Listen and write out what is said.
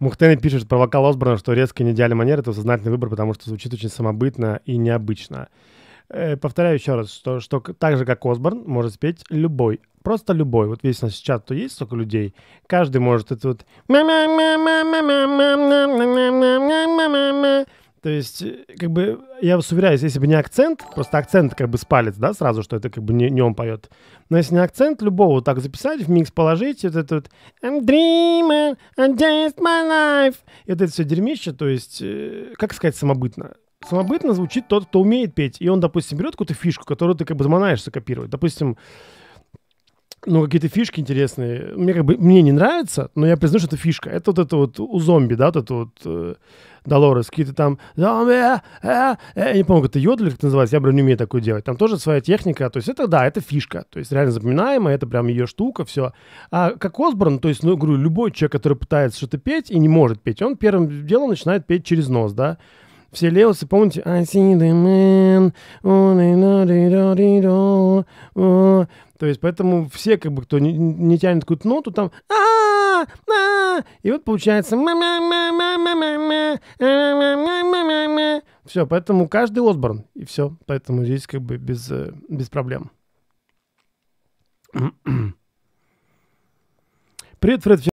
Мухтены пишет про вокал Осборна, что резкий не идеальный манер — это сознательный выбор, потому что звучит очень самобытно и необычно. Э, повторяю еще раз, что, что так же, как Осборн, может спеть любой просто любой. Вот весь у нас чат, то есть столько людей. Каждый может это вот... То есть, э, как бы, я вас уверяю, если бы не акцент, просто акцент как бы спалец, да, сразу, что это как бы не, не он поет. Но если не акцент, любого так записать, в микс положить, вот это вот I'm dreaming, I'm just my life. И вот это все дерьмище, то есть, э, как сказать, самобытно. Самобытно звучит тот, кто умеет петь. И он, допустим, берет какую-то фишку, которую ты как бы заманаешься копировать. Допустим, ну, какие-то фишки интересные. Мне как бы, мне не нравится, но я признаю, что это фишка. Это вот это вот у зомби, да, вот это вот э, Долорес, какие-то там зомби, э, э, э, я не помню, это йод как это называется, я, прям не умею такое делать. Там тоже своя техника, то есть это, да, это фишка, то есть реально запоминаемая, это прям ее штука, все. А как Осборн, то есть, ну, говорю, любой человек, который пытается что-то петь и не может петь, он первым делом начинает петь через нос, да, все леосы, помните? I see the man, то есть, поэтому все, как бы, кто не, не тянет какую-то ноту, там «А, а». и вот получается все, поэтому каждый Осборн, и все. Поэтому здесь как бы без, э, без проблем. Привет, Фред,